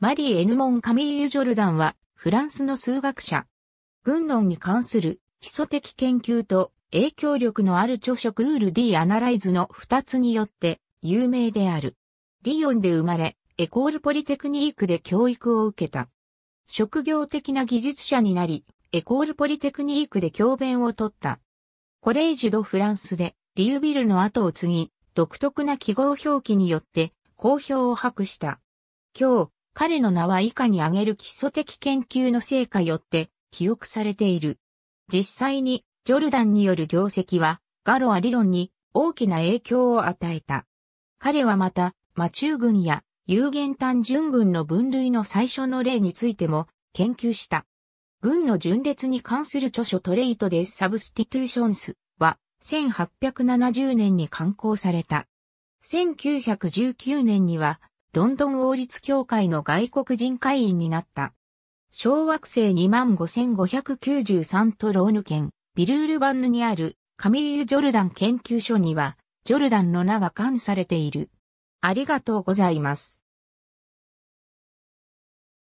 マリー・エヌモン・カミーユ・ジョルダンは、フランスの数学者。軍論に関する基礎的研究と影響力のある著書クール・ディ・アナライズの二つによって有名である。リヨンで生まれ、エコール・ポリテクニークで教育を受けた。職業的な技術者になり、エコール・ポリテクニークで教鞭を取った。コレージュ・ド・フランスで、リュービルの後を継ぎ、独特な記号表記によって、好評を博した。今日、彼の名は以下に挙げる基礎的研究の成果よって記憶されている。実際にジョルダンによる業績はガロア理論に大きな影響を与えた。彼はまた、魔中軍群や有限単純群の分類の最初の例についても研究した。群の順列に関する著書トレイトでサブスティトゥーションスは1870年に刊行された。1919年にはロンドン王立協会の外国人会員になった。小惑星25,593トローヌ県、ビルールバンヌにあるカミリル・ジョルダン研究所には、ジョルダンの名が冠されている。ありがとうございます。